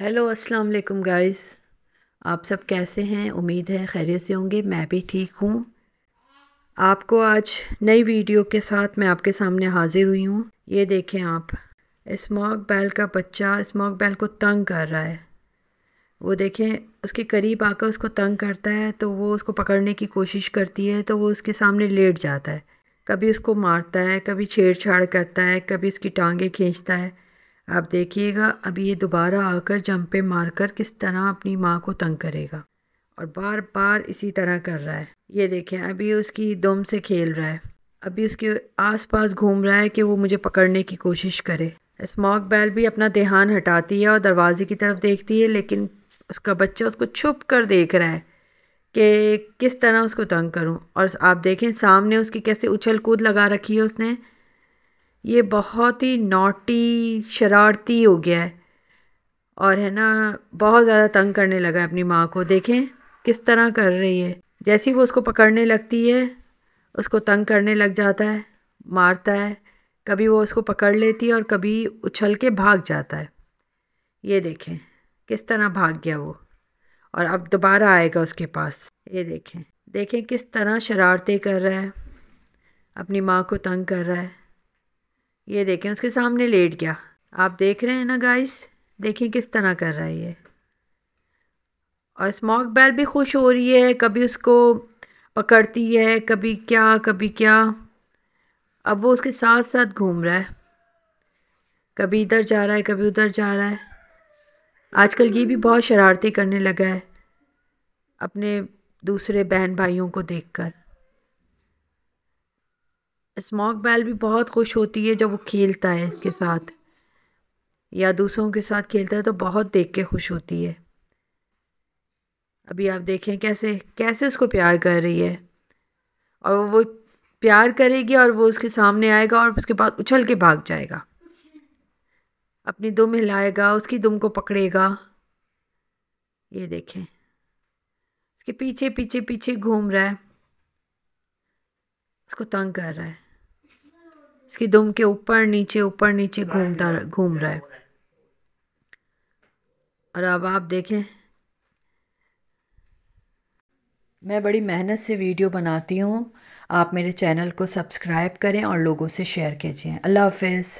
hello अस्सलाम वालेकुम guys आप सब कैसे हैं उम्मीद है खैरियत से होंगे मैं भी ठीक हूँ आपको आज नई वीडियो के साथ मैं आपके सामने हाज़िर हुई हूँ ये देखें आप स्मॉक बैल का बच्चा स्मॉक बैल को तंग कर रहा है वो देखें उसके करीब आकर उसको तंग करता है तो वो उसको पकड़ने की कोशिश करती है तो वो उसके सामने लेट जाता है कभी उसको मारता है कभी छेड़छाड़ करता है कभी उसकी टांगें खींचता है आप देखिएगा अब ये दोबारा आकर जंपे मारकर किस तरह अपनी माँ को तंग करेगा और बार बार इसी तरह कर रहा है ये देखें अभी उसकी दम से खेल रहा है अभी उसके आसपास घूम रहा है कि वो मुझे पकड़ने की कोशिश करे स्मॉक बैल भी अपना देहान हटाती है और दरवाजे की तरफ देखती है लेकिन उसका बच्चा उसको छुप कर देख रहा है कि किस तरह उसको तंग करूं और आप देखें सामने उसकी कैसे उछल कूद लगा रखी है उसने ये बहुत ही नोटी शरारती हो गया है और है ना बहुत ज़्यादा तंग करने लगा है अपनी माँ को देखें किस तरह कर रही है जैसी वो उसको पकड़ने लगती है उसको तंग करने लग जाता है मारता है कभी वो उसको पकड़ लेती है और कभी उछल के भाग जाता है ये देखें किस तरह भाग गया वो और अब दोबारा आएगा उसके पास ये देखें देखें किस तरह शरारते कर रहा है अपनी माँ को तंग कर रहा है ये देखें उसके सामने लेट गया आप देख रहे हैं ना गाइस देखें किस तरह कर रहा है ये और स्मॉक बैल भी खुश हो रही है कभी उसको पकड़ती है कभी क्या कभी क्या अब वो उसके साथ साथ घूम रहा है कभी इधर जा रहा है कभी उधर जा रहा है आजकल ये भी बहुत शरारती करने लगा है अपने दूसरे बहन भाइयों को देखकर स्मॉक बैल भी बहुत खुश होती है जब वो खेलता है इसके साथ या दूसरों के साथ खेलता है तो बहुत देख के खुश होती है अभी आप देखें कैसे कैसे उसको प्यार कर रही है और वो प्यार करेगी और वो उसके सामने आएगा और उसके बाद उछल के भाग जाएगा अपनी दुम हिलाएगा उसकी दुम को पकड़ेगा ये देखें उसके पीछे पीछे पीछे घूम रहा है उसको तंग कर रहा है इसकी दुम के ऊपर नीचे ऊपर नीचे घूमता घूम रहा है और अब आप देखें मैं बड़ी मेहनत से वीडियो बनाती हूँ आप मेरे चैनल को सब्सक्राइब करें और लोगों से शेयर कीजिए अल्लाह हाफिज़